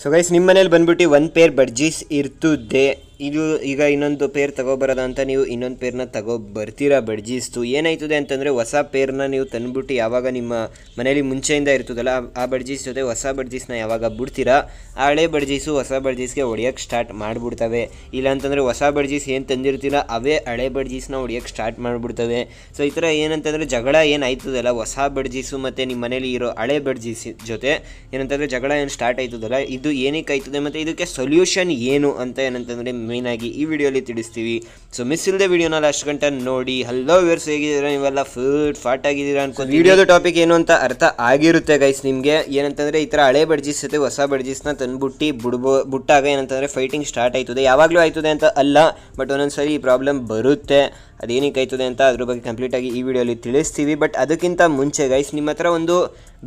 so guys ನಿಮ್ಮ ಮನೇಲಿ ಬಂದ್ಬಿಟ್ಟು ಒಂದು ಪೇರ್ ಬಡ್ಜೀಸ್ ಇರ್ತದ್ದೆ ಇದು ಈಗ ಇನ್ನೊಂದು ಪೇರ್ ತಗೋಬರೋದ ಅಂತ ನೀವು ಇನ್ನೊಂದು ಪೇರ್ನ ತಗೋ ಬರ್ತೀರಾ ಬಡ್ಜಿಸ್ತು ಏನಾಯ್ತದೆ ಅಂತಂದರೆ ಹೊಸ ಪೇರ್ನ ನೀವು ತಂದುಬಿಟ್ಟು ಯಾವಾಗ ನಿಮ್ಮ ಮನೇಲಿ ಮುಂಚೆಯಿಂದ ಇರ್ತದಲ್ಲ ಆ ಬಡ್ಜೀಸ್ ಜೊತೆ ಹೊಸ ಬಡ್ಜೀಸ್ನ ಯಾವಾಗ ಬಿಡ್ತೀರಾ ಆ ಹಳೆ ಬಡ್ಜೀಸು ಹೊಸ ಬಡ್ಜೀಸ್ಗೆ ಹೊಡೆಯೋಕ್ಕೆ ಸ್ಟಾರ್ಟ್ ಮಾಡಿಬಿಡ್ತವೆ ಇಲ್ಲಾಂತಂದರೆ ಹೊಸ ಬಡ್ಜೀಸ್ ಏನು ತಂದಿರ್ತಿಲ್ಲ ಅವೇ ಹಳೆ ಬಡ್ಜೀಸ್ನ ಹೊಡೆಯೋಕ್ಕೆ ಸ್ಟಾರ್ಟ್ ಮಾಡಿಬಿಡ್ತವೆ ಸೊ ಈ ಥರ ಏನಂತಂದರೆ ಜಗಳ ಏನಾಯ್ತದಲ್ಲ ಹೊಸ ಬಡ್ಜೀಸು ಮತ್ತು ನಿಮ್ಮ ಮನೇಲಿ ಇರೋ ಹಳೆ ಬಡ್ಜೀಸ್ ಜೊತೆ ಏನಂತಂದರೆ ಜಗಳ ಏನು ಸ್ಟಾರ್ಟ್ ಆಯ್ತದಲ್ಲ ಇದು ಏನಕ್ಕೆ ಆಯ್ತದೆ ಮತ್ತು ಇದಕ್ಕೆ ಸೊಲ್ಯೂಷನ್ ಏನು ಅಂತ ಏನಂತಂದರೆ ಆಗಿ ಈ ವಿಡಿಯೋಲಿ ತಿಳಿಸ್ತೀವಿ ಸೊ ಮಿಸ್ ಇಲ್ಲದೆ ವಿಡಿಯೋನ ಅಷ್ಟು ಗಂಟೆ ನೋಡಿ ಹಲೋ ವಿವರ್ಸ್ ಹೇಗಿದ್ದೀರಾ ನೀವೆಲ್ಲ ಫುಡ್ ಫಾಟ್ ಆಗಿದ್ದೀರಾ ಅನ್ಕೊಂಡು ವಿಡಿಯೋದ ಟಾಪಿಕ್ ಏನು ಅಂತ ಅರ್ಥ ಆಗಿರುತ್ತೆ ಗೈಸ್ ನಿಮಗೆ ಏನಂತಂದರೆ ಈ ಥರ ಹಳೆ ಬಡ್ಜಿಸ್ ಜೊತೆ ಹೊಸ ಬಡ್ಜಿಸ್ನ ತಂದುಬಿಟ್ಟು ಬಿಡ್ಬೋ ಬಿಟ್ಟಾಗ ಏನಂತಂದರೆ ಫೈಟಿಂಗ್ ಸ್ಟಾರ್ಟ್ ಆಯ್ತದೆ ಯಾವಾಗಲೂ ಆಯ್ತದೆ ಅಂತ ಅಲ್ಲ ಬಟ್ ಒಂದೊಂದ್ಸರಿ ಈ ಪ್ರಾಬ್ಲಮ್ ಬರುತ್ತೆ ಅದೇನಕ್ಕೆ ಆಯ್ತದೆ ಅಂತ ಅದ್ರ ಬಗ್ಗೆ ಕಂಪ್ಲೀಟಾಗಿ ಈ ವಿಡಿಯೋಲಿ ತಿಳಿಸ್ತೀವಿ ಬಟ್ ಅದಕ್ಕಿಂತ ಮುಂಚೆ ಗೈಸ್ ನಿಮ್ಮ ಹತ್ರ ಒಂದು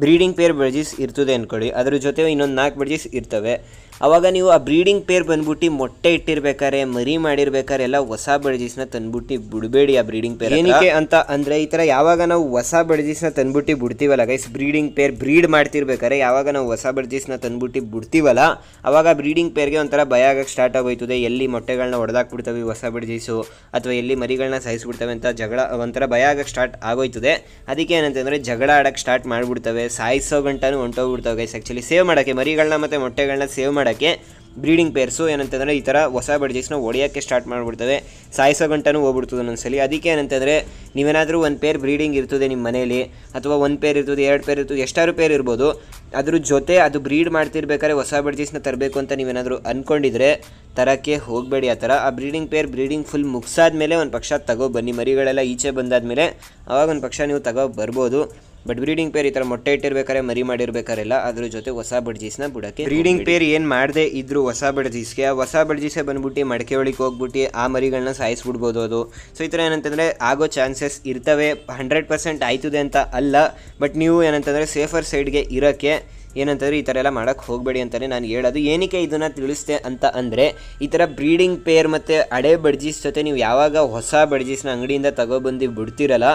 ಬ್ರೀಡಿಂಗ್ ಪೇರ್ ಬ್ರಿಡ್ಜಸ್ ಇರ್ತದೆ ಅಂದ್ಕೊಳ್ಳಿ ಅದ್ರ ಜೊತೆ ಇನ್ನೊಂದು ನಾಲ್ಕು ಬ್ರಿಡ್ಜಸ್ ಇರ್ತವೆ ಅವಾಗ ನೀವು ಆ ಬ್ರೀಡಿಂಗ್ ಪೇರ್ ಬಂದ್ಬಿಟ್ಟು ಮೊಟ್ಟೆ ಇಟ್ಟಿರ್ಬೇಕಾರೆ ಮರಿ ಮಾಡಿರ್ಬೇಕಾರೆ ಎಲ್ಲ ಹೊಸ ನ ತಂದ್ಬಿಟ್ಟು ಬಿಡಬೇಡಿ ಆ ಬ್ರೀಡಿಂಗ್ ಪೇರ್ ಏನಕ್ಕೆ ಅಂತ ಅಂದ್ರೆ ಈ ತರ ಯಾವಾಗ ನಾವು ಹೊಸ ನ ತಂದ್ಬಿಟ್ಟು ಬಿಡ್ತೀವಲ್ಲ ಗೈಸ್ ಬ್ರೀಡಿಂಗ್ ಪೇರ್ ಬ್ರೀಡ್ ಮಾಡ್ತಿರ್ಬೇಕಾರೆ ಯಾವಾಗ ನಾವು ಹೊಸ ನ ತಂದ್ಬಿಟ್ಟು ಬಿಡ್ತೀವಲ್ಲ ಅವಾಗ ಬ್ರೀಡಿಂಗ್ ಪೇರ್ಗೆ ಒಂಥರ ಭಯ ಆಗಕ್ಕೆ ಸ್ಟಾರ್ಟ್ ಆಗೋಯ್ತದೆ ಎಲ್ಲಿ ಮೊಟ್ಟೆಗಳನ್ನ ಬಿಡ್ತವೆ ಹೊಸ ಬೆಳಜಿಸು ಅಥವಾ ಎಲ್ಲಿ ಮರಿಗಳನ್ನ ಸಹಿಸ್ಬಿಡ್ತವೆ ಅಂತ ಜಗಳ ಒಂಥರ ಭಯ ಆಗಕ್ಕೆ ಸ್ಟಾರ್ಟ್ ಆಗೋಯ್ತದೆ ಅದಕ್ಕೆ ಏನಂತಂದ್ರೆ ಜಗಳ ಆಡಕ್ಕೆ ಸ್ಟಾರ್ಟ್ ಮಾಡ್ಬಿಡ್ತವೆ ಸಾಯಿಸೋ ಗಂಟನೂ ಹೊಂಟೋಗ್ಬಿಡ್ತಾವೆ ಗೈಸ್ ಆ್ಯಕ್ಚುಲಿ ಸೇವ್ ಮಾಡೋಕ್ಕೆ ಮರಿಗಳನ್ನ ಮತ್ತು ಮೊಟ್ಟೆಗಳನ್ನ ಸೇವ್ ಮಾಡೋಕ್ಕೆ ಬ್ರೀಡಿಂಗ್ ಪೇರ್ಸು ಏನಂತಂದರೆ ಈ ಥರ ಹೊಸ ಬಡ್ಜೆಸ್ನ ಒಡೆಯೋಕ್ಕೆ ಸ್ಟಾರ್ಟ್ ಮಾಡಿಬಿಡ್ತವೆ ಸಾಯಿಸೋ ಗಂಟನೂ ಹೋಗ್ಬಿಡ್ತದೆ ಒಂದೊಂದ್ಸಲಿ ಅದಕ್ಕೆ ಏನಂತಂದರೆ ನೀವೇನಾದರೂ ಒಂದು ಪೇರ್ ಬ್ರೀಡಿಂಗ್ ಇರ್ತದೆ ನಿಮ್ಮ ಮನೆಯಲ್ಲಿ ಅಥವಾ ಒಂದು ಪೇರ್ ಇರ್ತದೆ ಎರಡು ಪೇರ್ ಇರ್ತದೆ ಎಷ್ಟಾರು ಪೇರ್ ಇರ್ಬೋದು ಅದ್ರ ಜೊತೆ ಅದು ಬ್ರೀಡ್ ಮಾಡ್ತಿರ್ಬೇಕಾದ್ರೆ ಹೊಸ ಬಡ್ಜೆಸ್ನ ತರಬೇಕು ಅಂತ ನೀವೇನಾದರೂ ಅಂದ್ಕೊಂಡಿದ್ರೆ ತರೋಕ್ಕೆ ಹೋಗಬೇಡಿ ಆ ಥರ ಆ ಬ್ರೀಡಿಂಗ್ ಪೇರ್ ಬ್ರೀಡಿಂಗ್ ಫುಲ್ ಮುಗಿಸಾದ ಮೇಲೆ ಒಂದು ಪಕ್ಷ ತಗೋ ಬನ್ನಿ ಮರಿಗಳೆಲ್ಲ ಈಚೆ ಬಂದಾದ ಮೇಲೆ ಆವಾಗ ಒಂದು ಪಕ್ಷ ನೀವು ತಗೋ ಬರ್ಬೋದು ಬಟ್ ಬ್ರೀಡಿಂಗ್ ಪೇರ್ ಈ ಥರ ಮೊಟ್ಟೆ ಇಟ್ಟಿರ್ಬೇಕಾದ್ರೆ ಮರಿ ಮಾಡಿರ್ಬೇಕಾರೆಲ್ಲ ಅದ್ರ ಜೊತೆ ಹೊಸ ಬಡ್ಜೀಸ್ನ ಬಿಡಕ್ಕೆ ಬ್ರೀಡಿಂಗ್ ಪೇರ್ ಏನು ಮಾಡದೆ ಇದ್ರು ಹೊಸ ಬಡ್ಜೀಸ್ಗೆ ಹೊಸ ಬಡ್ಜೀಸೆ ಬಂದ್ಬಿಟ್ಟು ಮಡಕೆ ಒಳಗೆ ಹೋಗ್ಬಿಟ್ಟು ಆ ಮರಿಗಳನ್ನ ಸಾಯಿಸ್ಬಿಡ್ಬೋದು ಅದು ಸೊ ಈ ಥರ ಏನಂತಂದರೆ ಆಗೋ ಚಾನ್ಸಸ್ ಇರ್ತವೆ ಹಂಡ್ರೆಡ್ ಪರ್ಸೆಂಟ್ ಆಯ್ತದೆ ಅಂತ ಅಲ್ಲ ಬಟ್ ನೀವು ಏನಂತಂದರೆ ಸೇಫರ್ ಸೈಡ್ಗೆ ಇರೋಕ್ಕೆ ಏನಂತಂದರೆ ಈ ಥರ ಎಲ್ಲ ಮಾಡೋಕ್ಕೆ ಹೋಗಬೇಡಿ ಅಂತಲೇ ನಾನು ಹೇಳೋದು ಏನಕ್ಕೆ ಇದನ್ನು ತಿಳಿಸ್ತೆ ಅಂತ ಅಂದರೆ ಈ ಥರ ಬ್ರೀಡಿಂಗ್ ಪೇರ್ ಮತ್ತು ಹಳೆ ಬಡ್ಜೀಸ್ ಜೊತೆ ನೀವು ಯಾವಾಗ ಹೊಸ ಬಡ್ಜೀಸ್ನ ಅಂಗಡಿಯಿಂದ ತಗೊಬಂದು ಬಿಡ್ತಿರಲ್ಲ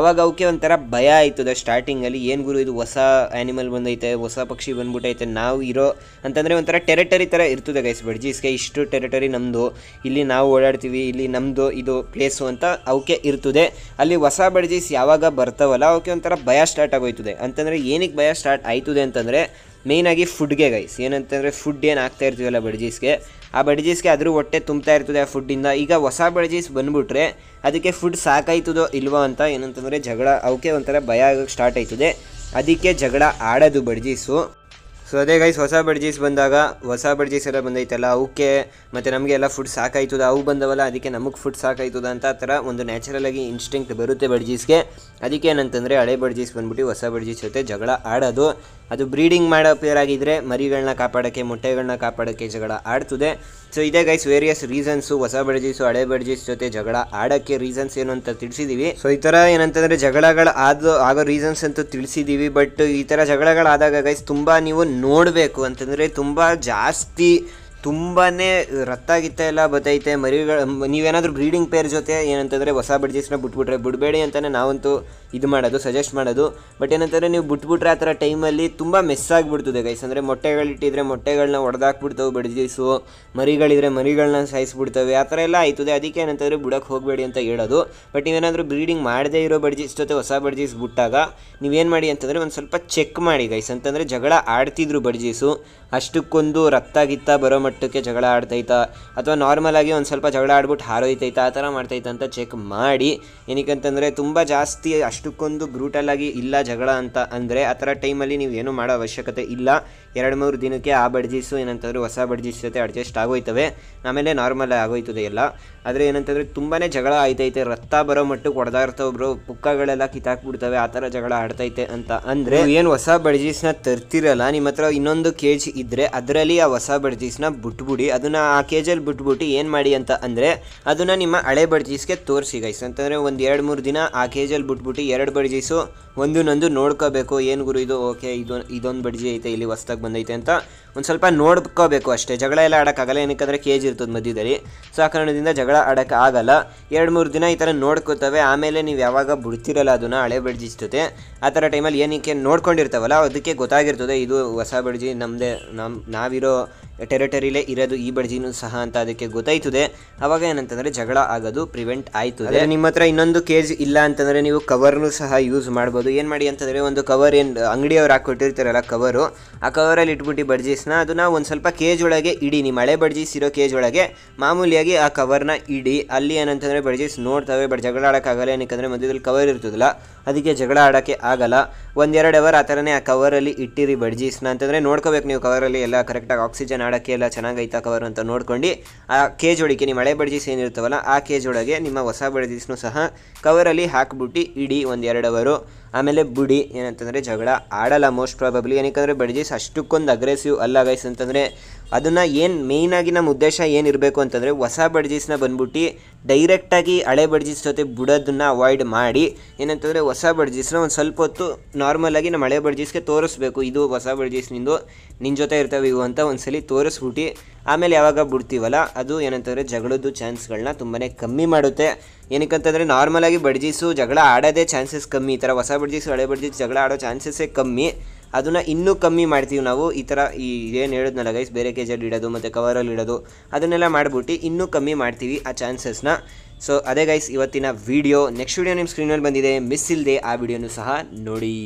ಅವಾಗ ಅವಕ್ಕೆ ಒಂಥರ ಭಯ ಆಯ್ತದೆ ಸ್ಟಾರ್ಟಿಂಗಲ್ಲಿ ಏನು ಗುರು ಇದು ಹೊಸ ಆ್ಯನಿಮಲ್ ಬಂದೈತೆ ಹೊಸ ಪಕ್ಷಿ ಬಂದ್ಬಿಟ್ಟೈತೆ ನಾವು ಇರೋ ಅಂತಂದರೆ ಒಂಥರ ಟೆರಿಟರಿ ಥರ ಇರ್ತದೆ ಗೈಸ್ ಬಡ್ಜೀಸ್ಗೆ ಇಷ್ಟು ಟೆರಿಟರಿ ನಮ್ಮದು ಇಲ್ಲಿ ನಾವು ಓಡಾಡ್ತೀವಿ ಇಲ್ಲಿ ನಮ್ಮದು ಇದು ಪ್ಲೇಸು ಅಂತ ಅವಕ್ಕೆ ಇರ್ತದೆ ಅಲ್ಲಿ ಹೊಸ ಬಡ್ಜೀಸ್ ಯಾವಾಗ ಬರ್ತಾವಲ್ಲ ಅವಕ್ಕೆ ಒಂಥರ ಭಯ ಸ್ಟಾರ್ಟ್ ಆಗೋಯ್ತದೆ ಅಂತಂದರೆ ಏನಕ್ಕೆ ಭಯ ಸ್ಟಾರ್ಟ್ ಆಯ್ತದೆ ಅಂತಂದರೆ ಮೇಯ್ನಾಗಿ ಫುಡ್ಗೆ ಗೈಸ್ ಏನಂತಂದರೆ ಫುಡ್ ಏನು ಆಗ್ತಾ ಇರ್ತೀವಲ್ಲ ಬಡ್ಜೀಸ್ಗೆ ಆ ಬಡ್ಜೀಸ್ಗೆ ಅದ್ರ ಹೊಟ್ಟೆ ತುಂಬ್ತಾ ಇರ್ತದೆ ಆ ಫುಡ್ಡಿಂದ ಈಗ ಹೊಸ ಬಡ್ಜೀಸ್ ಬಂದುಬಿಟ್ರೆ ಅದಕ್ಕೆ ಫುಡ್ ಸಾಕಾಯ್ತದೋ ಇಲ್ವೋ ಅಂತ ಏನಂತಂದರೆ ಜಗಳ ಅವಕ್ಕೆ ಒಂಥರ ಭಯ ಆಗೋಕೆ ಸ್ಟಾರ್ಟ್ ಆಯ್ತದೆ ಅದಕ್ಕೆ ಜಗಳ ಆಡೋದು ಬಡ್ಜೀಸು ಸೊ ಅದೇ ಗೈಸ್ ಹೊಸ ಬಡ್ಜೀಸ್ ಬಂದಾಗ ಹೊಸ ಬಡ್ಜೀಸ್ ಎಲ್ಲ ಬಂದೈತಲ್ಲ ಅವಕ್ಕೆ ಮತ್ತು ನಮಗೆ ಎಲ್ಲ ಫುಡ್ ಸಾಕಾಯ್ತದ ಅವು ಬಂದವಲ್ಲ ಅದಕ್ಕೆ ನಮಗೆ ಫುಡ್ ಸಾಕಾಯ್ತದ ಅಂತ ಆ ಥರ ಒಂದು ನ್ಯಾಚುರಲಾಗಿ ಇನ್ಸ್ಟಿಂಕ್ಟ್ ಬರುತ್ತೆ ಬಡ್ಜೀಸ್ಗೆ ಅದಕ್ಕೆ ಏನಂತಂದರೆ ಹಳೆ ಬಡ್ಜೀಸ್ ಬಂದ್ಬಿಟ್ಟು ಹೊಸ ಬಡ್ಜೀಸ್ ಜೊತೆ ಜಗಳ ಆಡೋದು ಅದು ಬ್ರೀಡಿಂಗ್ ಮಾಡೋ ಪೇರ್ ಆಗಿದ್ದರೆ ಮರಿಗಳನ್ನ ಕಾಪಾಡೋಕ್ಕೆ ಮೊಟ್ಟೆಗಳನ್ನ ಕಾಪಾಡೋಕ್ಕೆ ಜಗಳ ಆಡ್ತದೆ ಸೊ ಇದೇ ಗೈಸ್ ವೇರಿಯಸ್ ರೀಸನ್ಸು ಹೊಸ ಬಡ್ಜೀಸು ಹಳೆ ಬಡ್ಜೀಸ್ ಜೊತೆ ಜಗಳ ಆಡೋಕ್ಕೆ ರೀಸನ್ಸ್ ಏನು ಅಂತ ತಿಳಿಸಿದ್ದೀವಿ ಸೊ ಈ ಥರ ಏನಂತಂದರೆ ಜಗಳಗಳು ಆದ ಆಗೋ ರೀಸನ್ಸ್ ಅಂತೂ ತಿಳಿಸಿದ್ದೀವಿ ಬಟ್ ಈ ಥರ ಜಗಳಗಳಾದಾಗ ಗೈಸ್ ತುಂಬ ನೀವು ನೋಡಬೇಕು ಅಂತಂದರೆ ತುಂಬ ಜಾಸ್ತಿ ತುಂಬಾ ರಥ ಗಿತ್ತ ಎಲ್ಲ ಬತ್ತೈತೆ ಮರಿಗಳು ನೀವೇನಾದರೂ ಬ್ರೀಡಿಂಗ್ ಪೇರ್ ಜೊತೆ ಏನಂತಂದರೆ ಹೊಸ ಬಿಡ್ಜಿಸ್ನ ಬಿಟ್ಬಿಟ್ರೆ ಬಿಡಬೇಡಿ ಅಂತಲೇ ನಾವಂತೂ ಇದು ಮಾಡೋದು ಸಜೆಸ್ಟ್ ಮಾಡೋದು ಬಟ್ ಏನಂತಂದರೆ ನೀವು ಬಿಟ್ಬಿಟ್ರೆ ಆ ಥರ ಟೈಮಲ್ಲಿ ತುಂಬ ಮಿಸ್ ಆಗಿಬಿಡ್ತದೆ ಗೈಸ್ ಅಂದರೆ ಮೊಟ್ಟೆಗಳಿಟ್ಟಿದ್ರೆ ಮೊಟ್ಟೆಗಳನ್ನ ಒಡೆದಾಕ್ಬಿಡ್ತವೆ ಬಿಡ್ಜಿಸು ಮರಿಗಳಿದ್ರೆ ಮರಿಗಳನ್ನ ಸಾಯಿಸ್ಬಿಡ್ತವೆ ಆ ಥರ ಎಲ್ಲ ಆಯ್ತದೆ ಅದಕ್ಕೆ ಏನಂತಂದರೆ ಬಿಡೋಕ್ಕೆ ಹೋಗಬೇಡಿ ಅಂತ ಹೇಳೋದು ಬಟ್ ನೀವೇನಾದರೂ ಬ್ರೀಡಿಂಗ್ ಮಾಡದೇ ಇರೋ ಬಡ್ಜಿಸ್ ಜೊತೆ ಹೊಸ ಬಡ್ಜಿಸ್ ಬಿಟ್ಟಾಗ ನೀವೇನು ಮಾಡಿ ಅಂತಂದರೆ ಒಂದು ಸ್ವಲ್ಪ ಚೆಕ್ ಮಾಡಿ ಗೈಸ್ ಅಂತಂದರೆ ಜಗಳ ಆಡ್ತಿದ್ರು ಬಡ್ಜಿಸು ಅಷ್ಟಕ್ಕೊಂದು ರಕ್ತ ಗಿತ್ತ ಬರೋ ಮಟ್ಟ ಮಟ್ಟಕ್ಕೆ ಜಗಳ ಆಡ್ತೈತಾ ಅಥವಾ ನಾರ್ಮಲ್ ಆಗಿ ಒಂದು ಸ್ವಲ್ಪ ಜಗಳ ಆಡ್ಬಿಟ್ಟು ಹಾರೋಯ್ತೈತಾ ಆ ಥರ ಮಾಡ್ತೈತೆ ಅಂತ ಚೆಕ್ ಮಾಡಿ ಏನಕ್ಕೆ ಅಂತಂದರೆ ತುಂಬ ಜಾಸ್ತಿ ಅಷ್ಟಕ್ಕೊಂದು ಆಗಿ ಇಲ್ಲ ಜಗಳ ಅಂತ ಅಂದರೆ ಆ ಥರ ಟೈಮಲ್ಲಿ ನೀವು ಏನೂ ಮಾಡೋ ಅವಶ್ಯಕತೆ ಇಲ್ಲ ಎರಡು ಮೂರು ದಿನಕ್ಕೆ ಆ ಬಡ್ಜೀಸು ಏನಂತಂದ್ರೆ ಹೊಸ ಬಡ್ಜೀಸ್ ಜೊತೆ ಅಡ್ಜಸ್ಟ್ ಆಗೋಯ್ತವೆ ಆಮೇಲೆ ನಾರ್ಮಲ್ ಆಗೋಯ್ತದೆ ಎಲ್ಲ ಆದರೆ ಏನಂತಂದರೆ ತುಂಬಾ ಜಗಳ ಆಯ್ತೈತೆ ರಕ್ತ ಬರೋ ಮಟ್ಟಕ್ಕೆ ಒಬ್ರು ಪುಕ್ಕಗಳೆಲ್ಲ ಕಿತ್ತಾಕ್ಬಿಡ್ತವೆ ಆ ಥರ ಜಗಳ ಆಡ್ತೈತೆ ಅಂತ ಅಂದರೆ ಏನು ಹೊಸ ಬಡ್ಜೀಸ್ನ ತರ್ತಿರಲ್ಲ ನಿಮ್ಮ ಹತ್ರ ಇನ್ನೊಂದು ಕೆ ಜಿ ಇದ್ದರೆ ಅದರಲ್ಲಿ ಆ ಹೊಸ ಬಡ್ಜೀಸ್ನ ಬಿಟ್ಬಿಡಿ ಅದನ್ನು ಆ ಜಿಯಲ್ಲಿ ಬಿಟ್ಬಿಟ್ಟು ಏನು ಮಾಡಿ ಅಂತ ಅಂದರೆ ಅದನ್ನು ನಿಮ್ಮ ಹಳೆ ಬಡ್ಜೀಸ್ಗೆ ತೋರಿಸಿ ಗೈಸ್ ಅಂತಂದರೆ ಒಂದು ಎರಡು ಮೂರು ದಿನ ಆ ಜಿಯಲ್ಲಿ ಬಿಟ್ಬಿಟ್ಟು ಎರಡು ಬಡ್ಜೀಸು ಒಂದನ್ನೊಂದು ನೋಡ್ಕೋಬೇಕು ಏನು ಗುರು ಇದು ಓಕೆ ಇದು ಇದೊಂದು ಬಡ್ಜಿ ಐತೆ ಇಲ್ಲಿ ಹೊಸ್ದಾಗಿ ಬಂದೈತೆ ಅಂತ ಒಂದು ಸ್ವಲ್ಪ ನೋಡ್ಕೋಬೇಕು ಅಷ್ಟೇ ಜಗಳ ಎಲ್ಲ ಆಡೋಕ್ಕಾಗಲ್ಲ ಏನಕ್ಕೆ ಕೇಜ್ ಇರ್ತದೆ ಮಧ್ಯದಲ್ಲಿ ಸೊ ಆ ಕಾರಣದಿಂದ ಜಗಳ ಆಡೋಕ್ಕೆ ಆಗಲ್ಲ ಎರಡು ಮೂರು ದಿನ ಈ ಥರ ನೋಡ್ಕೋತವೆ ಆಮೇಲೆ ನೀವು ಯಾವಾಗ ಬಿಡ್ತಿರಲ್ಲ ಅದನ್ನು ಹಳೆ ಬಡ್ಜಿ ಜೊತೆ ಆ ಥರ ಟೈಮಲ್ಲಿ ಏನಕ್ಕೆ ನೋಡ್ಕೊಂಡಿರ್ತಾವಲ್ಲ ಅದಕ್ಕೆ ಗೊತ್ತಾಗಿರ್ತದೆ ಇದು ಹೊಸ ಬಡ್ಜಿ ನಮ್ಮದೇ ನಮ್ಮ ನಾವಿರೋ ಟೆರಿಟರಿಲೇ ಇರೋದು ಈ ಬಡ್ಜಿನೂ ಸಹ ಅಂತ ಅದಕ್ಕೆ ಗೊತ್ತಾಯ್ತದೆ ಅವಾಗ ಏನಂತಂದರೆ ಜಗಳ ಆಗೋದು ಪ್ರಿವೆಂಟ್ ಆಯ್ತು ನಿಮ್ಮ ಹತ್ರ ಇನ್ನೊಂದು ಕೇಜ್ ಇಲ್ಲ ಅಂತಂದರೆ ನೀವು ಕವರ್ನು ಸಹ ಯೂಸ್ ಮಾಡ್ಬೋದು ಏನು ಮಾಡಿ ಅಂತಂದರೆ ಒಂದು ಕವರ್ ಏನು ಅಂಗಡಿಯವ್ರು ಹಾಕ್ಕೊಟ್ಟಿರ್ತಾರಲ್ಲ ಕವರು ಆ ಕವರಲ್ಲಿ ಇಟ್ಬಿಟ್ಟು ಬಡ್ಜೀಸ್ನ ಅದನ್ನ ಒಂದು ಸ್ವಲ್ಪ ಕೇಜ್ ಒಳಗೆ ಇಡಿ ನಿಮ್ಮ ಮಳೆ ಬಡ್ಜಿಸ್ ಇರೋ ಕೇಜ್ ಒಳಗೆ ಮಾಮೂಲಿಯಾಗಿ ಆ ಕವರ್ನ ಇಡಿ ಅಲ್ಲಿ ಏನಂತಂದರೆ ಬಡ್ಜೀಸ್ ನೋಡ್ತವೆ ಬಟ್ ಜಗಳ ಆಡೋಕ್ಕಾಗಲ್ಲ ಏನಕ್ಕಂದ್ರೆ ಮಧ್ಯದಲ್ಲಿ ಕವರ್ ಇರ್ತದಲ್ಲ ಅದಕ್ಕೆ ಜಗಳ ಆಡೋಕ್ಕೆ ಆಗಲ್ಲ ಒಂದೆರಡು ಅವರ್ ಆ ಥರನೇ ಆ ಕವರಲ್ಲಿ ಇಟ್ಟಿರಿ ಬಡ್ಜೀಸ್ನ ಅಂತಂದರೆ ನೋಡ್ಕೋಬೇಕು ನೀವು ಕವರಲ್ಲಿ ಎಲ್ಲ ಕರೆಕ್ಟಾಗಿ ಆಕ್ಸಿಜನ್ ಮಾಡೋಕ್ಕೆ ಎಲ್ಲ ಚೆನ್ನಾಗೈತಾ ಕವರ್ ಅಂತ ನೋಡ್ಕೊಂಡು ಆ ಕೇಜ್ ಒಳಗೆ ನೀವು ಮಳೆ ಬಡ್ಜೀಸ್ ಏನಿರ್ತಾವಲ್ಲ ಆ ಕೇಜ್ ಒಳಗೆ ನಿಮ್ಮ ಹೊಸ ಬಡ್ಜೀಸ್ನು ಸಹ ಕವರಲ್ಲಿ ಹಾಕ್ಬಿಟ್ಟು ಇಡೀ ಒಂದು ಎರಡು ಅವರು ಆಮೇಲೆ ಬುಡಿ ಏನಂತಂದರೆ ಜಗಳ ಆಡಲ್ಲ ಮೋಸ್ಟ್ ಪ್ರಾಬಬ್ಲಿ ಏನಕ್ಕೆ ಬಡ್ಜೀಸ್ ಅಷ್ಟಕ್ಕೊಂದು ಅಗ್ರೆಸಿವ್ ಅಲ್ಲ ಗೈಸ್ ಅಂತಂದರೆ ಅದನ್ನು ಏನು ಮೇಯ್ನಾಗಿ ನಮ್ಮ ಉದ್ದೇಶ ಏನಿರಬೇಕು ಅಂತಂದರೆ ಹೊಸ ಬಡ್ಜೀಸ್ನ ಬಂದ್ಬಿಟ್ಟು ಡೈರೆಕ್ಟಾಗಿ ಹಳೆ ಬಡ್ಜೀಸ್ ಜೊತೆ ಬಿಡೋದನ್ನು ಅವಾಯ್ಡ್ ಮಾಡಿ ಏನಂತಂದರೆ ಹೊಸ ಬಡ್ಜೀಸ್ನ ಒಂದು ಸ್ವಲ್ಪ ಹೊತ್ತು ನಾರ್ಮಲಾಗಿ ನಮ್ಮ ಹಳೆ ಬಡ್ಜೀಸ್ಗೆ ತೋರಿಸ್ಬೇಕು ಇದು ಹೊಸ ಬಡ್ಜೀಸ್ನಿಂದು ನಿನ್ನ ಜೊತೆ ಇರ್ತವೆ ಇವು ಅಂತ ಒಂದು ಸಲ ತೋರಿಸ್ಬಿಟ್ಟು ಆಮೇಲೆ ಯಾವಾಗ ಬಿಡ್ತೀವಲ್ಲ ಅದು ಏನಂತಂದರೆ ಜಗಳದ್ದು ಚಾನ್ಸ್ಗಳನ್ನ ತುಂಬಾ ಕಮ್ಮಿ ಮಾಡುತ್ತೆ ಏನಕ್ಕಂತಂದರೆ ನಾರ್ಮಲಾಗಿ ಬಡ್ಜೀಸು ಜಗಳ ಆಡೋದೇ ಚಾನ್ಸಸ್ ಕಮ್ಮಿ ಈ ಥರ ಹೊಸ ಬಡ್ಜೀಸು ಹಳೆ ಬಡ್ಜೀಸ್ ಜಗಳ ಆಡೋ ಚಾನ್ಸಸ್ಸೇ ಕಮ್ಮಿ ಅದನ್ನು ಇನ್ನೂ ಕಮ್ಮಿ ಮಾಡ್ತೀವಿ ನಾವು ಈ ಥರ ಈ ಏನು ಹೇಳಿದ್ನಲ್ಲ ಗೈಸ್ ಬೇರೆ ಕೇಜಲ್ಲಿ ಇಡೋದು ಮತ್ತು ಕವರಲ್ಲಿ ಇಡೋದು ಅದನ್ನೆಲ್ಲ ಮಾಡಿಬಿಟ್ಟು ಇನ್ನೂ ಕಮ್ಮಿ ಮಾಡ್ತೀವಿ ಆ ಚಾನ್ಸಸ್ನ ಸೊ ಅದೇ ಗೈಸ್ ಇವತ್ತಿನ ವೀಡಿಯೋ ನೆಕ್ಸ್ಟ್ ವೀಡಿಯೋ ನಿಮ್ಮ ಸ್ಕ್ರೀನಲ್ಲಿ ಬಂದಿದೆ ಮಿಸ್ ಇಲ್ಲದೆ ಆ ವೀಡಿಯೋನು ಸಹ ನೋಡಿ